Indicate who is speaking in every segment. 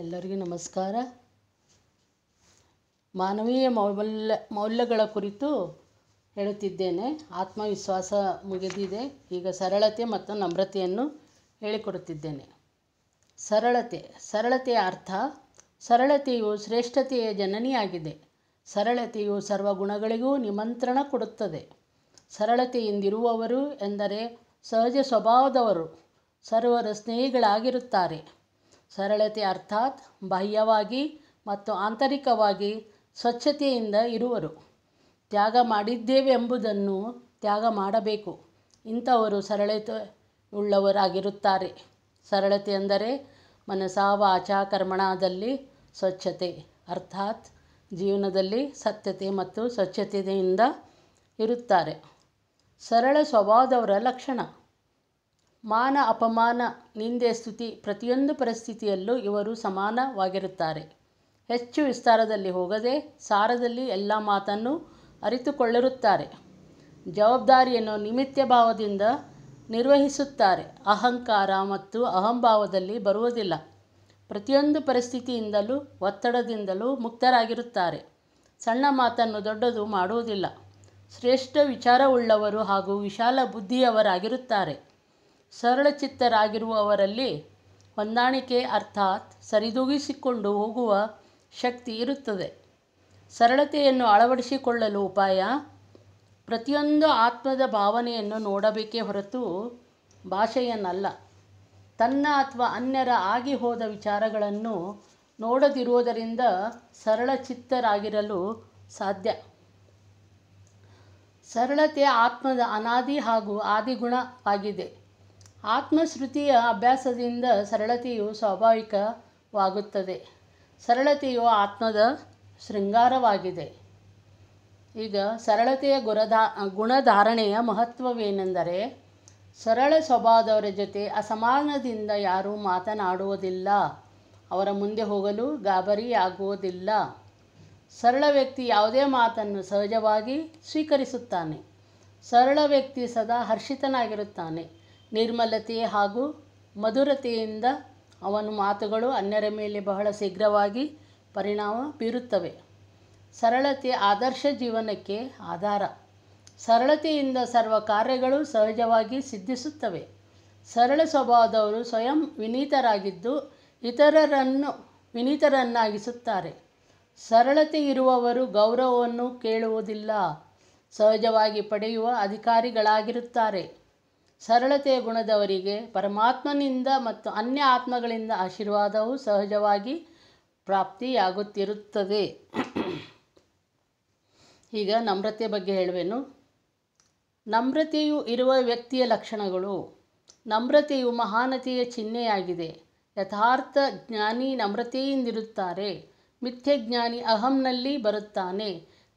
Speaker 1: ಎಲ್ಲರಿಗೂ ನಮಸ್ಕಾರ ಮಾನವೀಯ ಮೌಲ್ಯ ಮೌಲ್ಯಗಳ ಕುರಿತು ಹೇಳುತ್ತಿದ್ದೇನೆ ಆತ್ಮವಿಶ್ವಾಸ ಮುಗಿದಿದೆ ಈಗ ಸರಳತೆ ಮತ್ತು ನಮ್ರತೆಯನ್ನು ಹೇಳಿಕೊಡುತ್ತಿದ್ದೇನೆ ಸರಳತೆ ಸರಳತೆಯ ಅರ್ಥ ಸರಳತೆಯು ಶ್ರೇಷ್ಠತೆಯ ಜನನಿಯಾಗಿದೆ ಸರಳತೆಯು ಸರ್ವ ಗುಣಗಳಿಗೂ ನಿಮಂತ್ರಣ ಕೊಡುತ್ತದೆ ಸರಳತೆಯಿಂದಿರುವವರು ಎಂದರೆ ಸಹಜ ಸ್ವಭಾವದವರು ಸರ್ವರ ಸ್ನೇಹಿಗಳಾಗಿರುತ್ತಾರೆ ಸರಳತೆ ಅರ್ಥಾತ್ ಬಾಹ್ಯವಾಗಿ ಮತ್ತು ಆಂತರಿಕವಾಗಿ ಸ್ವಚ್ಛತೆಯಿಂದ ಇರುವರು ತ್ಯಾಗ ಮಾಡಿದ್ದೇವೆ ಎಂಬುದನ್ನು ತ್ಯಾಗ ಮಾಡಬೇಕು ಇಂಥವರು ಸರಳತೆ ಉಳ್ಳವರಾಗಿರುತ್ತಾರೆ ಸರಳತೆ ಅಂದರೆ ಮನಸ ವಾಚ ಕರ್ಮಣದಲ್ಲಿ ಸ್ವಚ್ಛತೆ ಅರ್ಥಾತ್ ಜೀವನದಲ್ಲಿ ಸತ್ಯತೆ ಮತ್ತು ಸ್ವಚ್ಛತೆಯಿಂದ ಇರುತ್ತಾರೆ ಸರಳ ಸ್ವಭಾವದವರ ಲಕ್ಷಣ ಮಾನ ಅಪಮಾನ ನಿಂದೆ ಸ್ತುತಿ ಪ್ರತಿಯೊಂದು ಪರಿಸ್ಥಿತಿಯಲ್ಲೂ ಇವರು ಸಮಾನವಾಗಿರುತ್ತಾರೆ ಹೆಚ್ಚು ವಿಸ್ತಾರದಲ್ಲಿ ಹೋಗದೆ ಸಾರದಲ್ಲಿ ಎಲ್ಲ ಮಾತನ್ನು ಅರಿತುಕೊಳ್ಳಿರುತ್ತಾರೆ ಜವಾಬ್ದಾರಿಯನ್ನು ನಿಮಿತ್ಯ ಭಾವದಿಂದ ನಿರ್ವಹಿಸುತ್ತಾರೆ ಅಹಂಕಾರ ಮತ್ತು ಅಹಂಭಾವದಲ್ಲಿ ಬರುವುದಿಲ್ಲ ಪ್ರತಿಯೊಂದು ಪರಿಸ್ಥಿತಿಯಿಂದಲೂ ಒತ್ತಡದಿಂದಲೂ ಮುಕ್ತರಾಗಿರುತ್ತಾರೆ ಸಣ್ಣ ಮಾತನ್ನು ದೊಡ್ಡದು ಮಾಡುವುದಿಲ್ಲ ಶ್ರೇಷ್ಠ ವಿಚಾರವುಳ್ಳವರು ಹಾಗೂ ವಿಶಾಲ ಬುದ್ಧಿಯವರಾಗಿರುತ್ತಾರೆ ಸರಳಚಿತ್ತರಾಗಿರುವವರಲ್ಲಿ ಹೊಂದಾಣಿಕೆ ಅರ್ಥಾತ್ ಸರಿದೂಗಿಸಿಕೊಂಡು ಹೋಗುವ ಶಕ್ತಿ ಇರುತ್ತದೆ ಸರಳತೆಯನ್ನು ಅಳವಡಿಸಿಕೊಳ್ಳಲು ಉಪಾಯ ಪ್ರತಿಯೊಂದು ಆತ್ಮದ ಭಾವನೆಯನ್ನು ನೋಡಬೇಕೇ ಹೊರತು ಭಾಷೆಯನ್ನಲ್ಲ ತನ್ನ ಅಥವಾ ಅನ್ಯರ ಆಗಿ ಹೋದ ವಿಚಾರಗಳನ್ನು ನೋಡದಿರುವುದರಿಂದ ಸರಳ ಚಿತ್ತರಾಗಿರಲು ಸಾಧ್ಯ ಸರಳತೆ ಆತ್ಮದ ಅನಾದಿ ಹಾಗೂ ಆದಿಗುಣವಾಗಿದೆ ಆತ್ಮಶ್ರುತಿಯ ಅಭ್ಯಾಸದಿಂದ ಸರಳತೆಯು ಸ್ವಾಭಾವಿಕವಾಗುತ್ತದೆ ಸರಳತೆಯು ಆತ್ಮದ ಶೃಂಗಾರವಾಗಿದೆ ಈಗ ಸರಳತೆಯ ಗುಣಧಾ ಗುಣಧಾರಣೆಯ ಮಹತ್ವವೇನೆಂದರೆ ಸರಳ ಸ್ವಭಾವದವರ ಜೊತೆ ಅಸಮಾನದಿಂದ ಯಾರೂ ಮಾತನಾಡುವುದಿಲ್ಲ ಅವರ ಮುಂದೆ ಹೋಗಲು ಗಾಬರಿಯಾಗುವುದಿಲ್ಲ ಸರಳ ವ್ಯಕ್ತಿ ಯಾವುದೇ ಮಾತನ್ನು ಸಹಜವಾಗಿ ಸ್ವೀಕರಿಸುತ್ತಾನೆ ಸರಳ ವ್ಯಕ್ತಿ ಸದಾ ಹರ್ಷಿತನಾಗಿರುತ್ತಾನೆ ನಿರ್ಮಲತೆ ಹಾಗೂ ಮಧುರತೆಯಿಂದ ಅವನ ಮಾತುಗಳು ಅನ್ಯರ ಮೇಲೆ ಬಹಳ ಶೀಘ್ರವಾಗಿ ಪರಿಣಾಮ ಬೀರುತ್ತವೆ ಸರಳತೆ ಆದರ್ಶ ಜೀವನಕ್ಕೆ ಆಧಾರ ಸರಳತೆಯಿಂದ ಸರ್ವ ಕಾರ್ಯಗಳು ಸಹಜವಾಗಿ ಸಿದ್ಧಿಸುತ್ತವೆ ಸರಳ ಸ್ವಭಾವದವರು ಸ್ವಯಂ ವಿನೀತರಾಗಿದ್ದು ಇತರರನ್ನು ವಿನೀತರನ್ನಾಗಿಸುತ್ತಾರೆ ಸರಳತೆ ಇರುವವರು ಗೌರವವನ್ನು ಕೇಳುವುದಿಲ್ಲ ಸಹಜವಾಗಿ ಪಡೆಯುವ ಅಧಿಕಾರಿಗಳಾಗಿರುತ್ತಾರೆ ಸರಳತೆಯ ಗುಣದವರಿಗೆ ಪರಮಾತ್ಮನಿಂದ ಮತ್ತು ಅನ್ಯ ಆತ್ಮಗಳಿಂದ ಆಶೀರ್ವಾದವು ಸಹಜವಾಗಿ ಪ್ರಾಪ್ತಿಯಾಗುತ್ತಿರುತ್ತದೆ ಈಗ ನಮ್ರತೆ ಬಗ್ಗೆ ಹೇಳುವೆನು ನಮ್ರತೆಯು ಇರುವ ವ್ಯಕ್ತಿಯ ಲಕ್ಷಣಗಳು ನಮ್ರತೆಯು ಮಹಾನತೆಯ ಚಿಹ್ನೆಯಾಗಿದೆ ಯಥಾರ್ಥ ಜ್ಞಾನಿ ನಮ್ರತೆಯಿಂದಿರುತ್ತಾರೆ ಮಿಥ್ಯ ಜ್ಞಾನಿ ಅಹಂನಲ್ಲಿ ಬರುತ್ತಾನೆ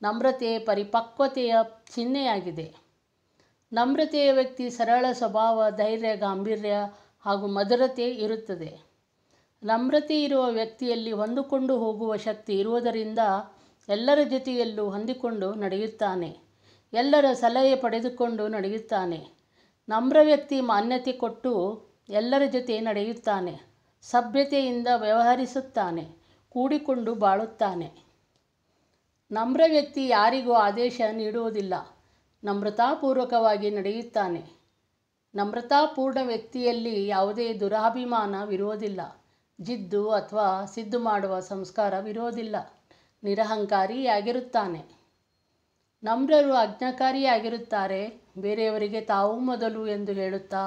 Speaker 1: ನಮ್ರತೆ ಪರಿಪಕ್ವತೆಯ ಚಿಹ್ನೆಯಾಗಿದೆ ನಮ್ರತೆಯ ವ್ಯಕ್ತಿ ಸರಳ ಸ್ವಭಾವ ಧೈರ್ಯ ಗಾಂಭೀರ್ಯ ಹಾಗೂ ಮಧುರತೆ ಇರುತ್ತದೆ ನಮ್ರತೆ ಇರುವ ವ್ಯಕ್ತಿಯಲ್ಲಿ ಹೊಂದಿಕೊಂಡು ಹೋಗುವ ಶಕ್ತಿ ಇರುವುದರಿಂದ ಎಲ್ಲರ ಜೊತೆಯಲ್ಲೂ ಹೊಂದಿಕೊಂಡು ನಡೆಯುತ್ತಾನೆ ಎಲ್ಲರ ಸಲಹೆ ಪಡೆದುಕೊಂಡು ನಡೆಯುತ್ತಾನೆ ನಮ್ರ ವ್ಯಕ್ತಿ ಮಾನ್ಯತೆ ಕೊಟ್ಟು ಎಲ್ಲರ ಜೊತೆ ನಡೆಯುತ್ತಾನೆ ಸಭ್ಯತೆಯಿಂದ ವ್ಯವಹರಿಸುತ್ತಾನೆ ಕೂಡಿಕೊಂಡು ಬಾಳುತ್ತಾನೆ ನಮ್ರ ವ್ಯಕ್ತಿ ಯಾರಿಗೂ ಆದೇಶ ನೀಡುವುದಿಲ್ಲ ನಮ್ರತಾಪೂರ್ವಕವಾಗಿ ನಡೆಯುತ್ತಾನೆ ನಮ್ರತಾಪೂರ್ಣ ವ್ಯಕ್ತಿಯಲ್ಲಿ ಯಾವುದೇ ದುರಾಭಿಮಾನವಿರುವುದಿಲ್ಲ ಜಿದ್ದು ಅಥವಾ ಸಿದ್ದು ಮಾಡುವ ಸಂಸ್ಕಾರವಿರುವುದಿಲ್ಲ ನಿರಹಂಕಾರಿಯಾಗಿರುತ್ತಾನೆ ನಮ್ರರು ಅಜ್ಞಾಕಾರಿಯಾಗಿರುತ್ತಾರೆ ಬೇರೆಯವರಿಗೆ ತಾವು ಮೊದಲು ಎಂದು ಹೇಳುತ್ತಾ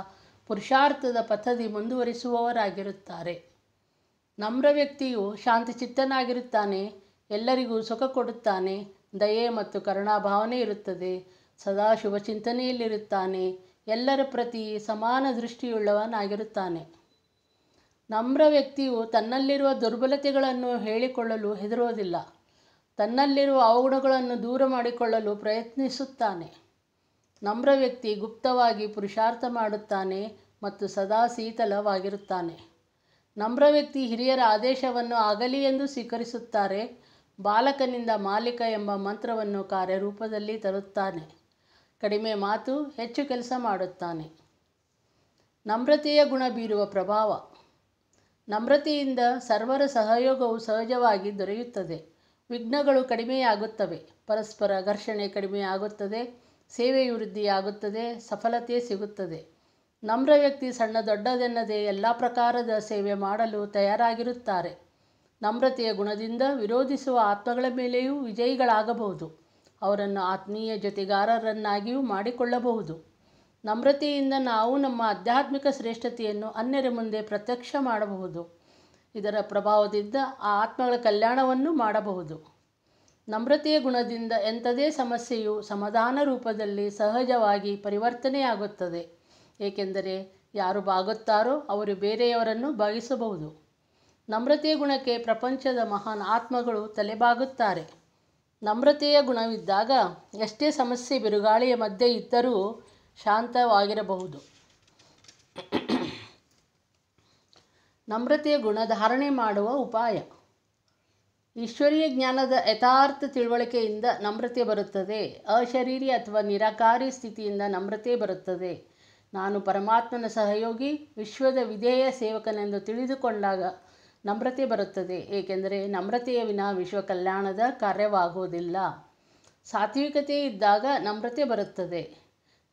Speaker 1: ಪುರುಷಾರ್ಥದ ಪಥದಿ ಮುಂದುವರಿಸುವವರಾಗಿರುತ್ತಾರೆ ನಮ್ರ ವ್ಯಕ್ತಿಯು ಶಾಂತಚಿತ್ತನಾಗಿರುತ್ತಾನೆ ಎಲ್ಲರಿಗೂ ಸುಖ ಕೊಡುತ್ತಾನೆ ದಯೆ ಮತ್ತು ಕರುಣಾಭಾವನೆ ಇರುತ್ತದೆ ಸದಾ ಶುಭ ಚಿಂತನೆಯಲ್ಲಿರುತ್ತಾನೆ ಎಲ್ಲರ ಪ್ರತಿ ಸಮಾನ ದೃಷ್ಟಿಯುಳ್ಳವನಾಗಿರುತ್ತಾನೆ ನಮ್ರ ವ್ಯಕ್ತಿಯು ತನ್ನಲ್ಲಿರುವ ದುರ್ಬಲತೆಗಳನ್ನು ಹೇಳಿಕೊಳ್ಳಲು ಹೆದರುವುದಿಲ್ಲ ತನ್ನಲ್ಲಿರುವ ಅವಗುಣಗಳನ್ನು ದೂರ ಮಾಡಿಕೊಳ್ಳಲು ಪ್ರಯತ್ನಿಸುತ್ತಾನೆ ನಮ್ರ ವ್ಯಕ್ತಿ ಗುಪ್ತವಾಗಿ ಪುರುಷಾರ್ಥ ಮಾಡುತ್ತಾನೆ ಮತ್ತು ಸದಾ ಶೀತಲವಾಗಿರುತ್ತಾನೆ ನಮ್ರ ವ್ಯಕ್ತಿ ಹಿರಿಯರ ಆದೇಶವನ್ನು ಆಗಲಿ ಎಂದು ಸ್ವೀಕರಿಸುತ್ತಾರೆ ಬಾಲಕನಿಂದ ಮಾಲೀಕ ಎಂಬ ಮಂತ್ರವನ್ನು ಕಾರ್ಯರೂಪದಲ್ಲಿ ತರುತ್ತಾನೆ ಕಡಿಮೆ ಮಾತು ಹೆಚ್ಚು ಕೆಲಸ ಮಾಡುತ್ತಾನೆ ನಮ್ರತೆಯ ಗುಣ ಬೀರುವ ಪ್ರಭಾವ ನಮ್ರತೆಯಿಂದ ಸರ್ವರ ಸಹಯೋಗವು ಸಹಜವಾಗಿ ದೊರೆಯುತ್ತದೆ ವಿಘ್ನಗಳು ಕಡಿಮೆಯಾಗುತ್ತವೆ ಪರಸ್ಪರ ಘರ್ಷಣೆ ಕಡಿಮೆಯಾಗುತ್ತದೆ ಸೇವೆಯು ವೃದ್ಧಿಯಾಗುತ್ತದೆ ಸಫಲತೆ ಸಿಗುತ್ತದೆ ನಮ್ರ ವ್ಯಕ್ತಿ ಸಣ್ಣ ದೊಡ್ಡದೆನ್ನದೇ ಎಲ್ಲ ಪ್ರಕಾರದ ಸೇವೆ ಮಾಡಲು ತಯಾರಾಗಿರುತ್ತಾರೆ ನಮ್ರತೆಯ ಗುಣದಿಂದ ವಿರೋಧಿಸುವ ಆತ್ಮಗಳ ಮೇಲೆಯೂ ವಿಜಯಿಗಳಾಗಬಹುದು ಅವರನ್ನು ಆತ್ಮೀಯ ಜೊತೆಗಾರರನ್ನಾಗಿಯೂ ಮಾಡಿಕೊಳ್ಳಬಹುದು ನಮ್ರತೆಯಿಂದ ನಾವು ನಮ್ಮ ಆಧ್ಯಾತ್ಮಿಕ ಶ್ರೇಷ್ಠತೆಯನ್ನು ಅನ್ಯರ ಮುಂದೆ ಪ್ರತ್ಯಕ್ಷ ಮಾಡಬಹುದು ಇದರ ಪ್ರಭಾವದಿಂದ ಆ ಆತ್ಮಗಳ ಕಲ್ಯಾಣವನ್ನು ಮಾಡಬಹುದು ನಮ್ರತೆಯ ಗುಣದಿಂದ ಎಂಥದೇ ಸಮಸ್ಯೆಯು ಸಮಾಧಾನ ರೂಪದಲ್ಲಿ ಸಹಜವಾಗಿ ಪರಿವರ್ತನೆಯಾಗುತ್ತದೆ ಏಕೆಂದರೆ ಯಾರು ಬಾಗುತ್ತಾರೋ ಅವರು ಬೇರೆಯವರನ್ನು ಬಾಗಿಸಬಹುದು ನಮ್ರತೆಯ ಗುಣಕ್ಕೆ ಪ್ರಪಂಚದ ಮಹಾನ್ ಆತ್ಮಗಳು ತಲೆಬಾಗುತ್ತಾರೆ ನಮ್ರತೆಯ ಗುಣವಿದ್ದಾಗ ಎಷ್ಟೇ ಸಮಸ್ಯೆ ಬಿರುಗಾಳಿಯ ಮಧ್ಯೆ ಇದ್ದರೂ ಶಾಂತವಾಗಿರಬಹುದು ನಮ್ರತೆಯ ಗುಣ ಧಾರಣೆ ಮಾಡುವ ಉಪಾಯ ಈಶ್ವರೀಯ ಜ್ಞಾನದ ಯಥಾರ್ಥ ತಿಳುವಳಿಕೆಯಿಂದ ನಮ್ರತೆ ಬರುತ್ತದೆ ಅಶರೀರಿ ಅಥವಾ ನಿರಾಕಾರಿ ಸ್ಥಿತಿಯಿಂದ ನಮ್ರತೆ ಬರುತ್ತದೆ ನಾನು ಪರಮಾತ್ಮನ ಸಹಯೋಗಿ ವಿಶ್ವದ ವಿಧೇಯ ಸೇವಕನೆಂದು ತಿಳಿದುಕೊಂಡಾಗ ನಮ್ರತೆ ಬರುತ್ತದೆ ಏಕೆಂದರೆ ನಮ್ರತೆಯ ವಿನ ವಿಶ್ವ ಕಲ್ಯಾಣದ ಕಾರ್ಯವಾಗುವುದಿಲ್ಲ ಸಾತ್ವಿಕತೆ ಇದ್ದಾಗ ನಮ್ರತೆ ಬರುತ್ತದೆ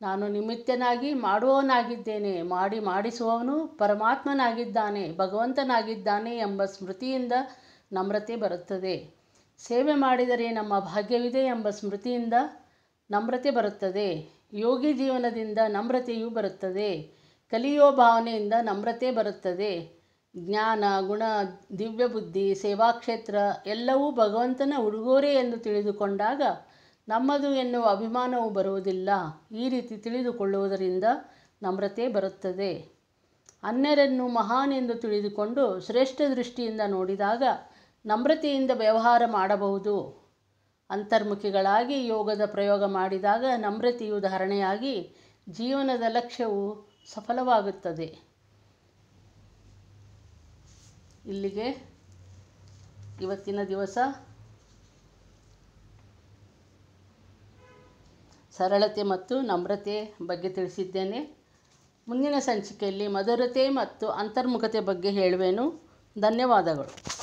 Speaker 1: ನಾನು ನಿಮಿತ್ತನಾಗಿ ಮಾಡುವವನಾಗಿದ್ದೇನೆ ಮಾಡಿ ಮಾಡಿಸುವವನು ಪರಮಾತ್ಮನಾಗಿದ್ದಾನೆ ಭಗವಂತನಾಗಿದ್ದಾನೆ ಎಂಬ ಸ್ಮೃತಿಯಿಂದ ನಮ್ರತೆ ಬರುತ್ತದೆ ಸೇವೆ ಮಾಡಿದರೆ ನಮ್ಮ ಭಾಗ್ಯವಿದೆ ಎಂಬ ಸ್ಮೃತಿಯಿಂದ ನಮ್ರತೆ ಬರುತ್ತದೆ ಯೋಗಿ ಜೀವನದಿಂದ ನಮ್ರತೆಯೂ ಬರುತ್ತದೆ ಕಲಿಯೋ ಭಾವನೆಯಿಂದ ನಮ್ರತೆ ಬರುತ್ತದೆ ಜ್ಞಾನ ಗುಣ ದಿವ್ಯ ಬುದ್ಧಿ ಸೇವಾಕ್ಷೇತ್ರ ಎಲ್ಲವೂ ಭಗವಂತನ ಉಡುಗೊರೆ ಎಂದು ತಿಳಿದುಕೊಂಡಾಗ ನಮ್ಮದು ಎನ್ನುವ ಅಭಿಮಾನವು ಬರುವುದಿಲ್ಲ ಈ ರೀತಿ ತಿಳಿದುಕೊಳ್ಳುವುದರಿಂದ ನಮ್ರತೆ ಬರುತ್ತದೆ ಅನ್ಯರನ್ನು ಮಹಾನ್ ಎಂದು ತಿಳಿದುಕೊಂಡು ಶ್ರೇಷ್ಠ ದೃಷ್ಟಿಯಿಂದ ನೋಡಿದಾಗ ನಮ್ರತೆಯಿಂದ ವ್ಯವಹಾರ ಮಾಡಬಹುದು ಅಂತರ್ಮುಖಿಗಳಾಗಿ ಯೋಗದ ಪ್ರಯೋಗ ಮಾಡಿದಾಗ ನಮ್ರತೆಯು ಧಾರಣೆಯಾಗಿ ಜೀವನದ ಲಕ್ಷ್ಯವು ಸಫಲವಾಗುತ್ತದೆ ಇಲ್ಲಿಗೆ ಇವತ್ತಿನ ದಿವಸ ಸರಳತೆ ಮತ್ತು ನಮ್ರತೆ ಬಗ್ಗೆ ತಿಳಿಸಿದ್ದೇನೆ ಮುಂದಿನ ಸಂಚಿಕೆಯಲ್ಲಿ ಮಧುರತೆ ಮತ್ತು ಅಂತರ್ಮುಖತೆ ಬಗ್ಗೆ ಹೇಳುವೆನು ಧನ್ಯವಾದಗಳು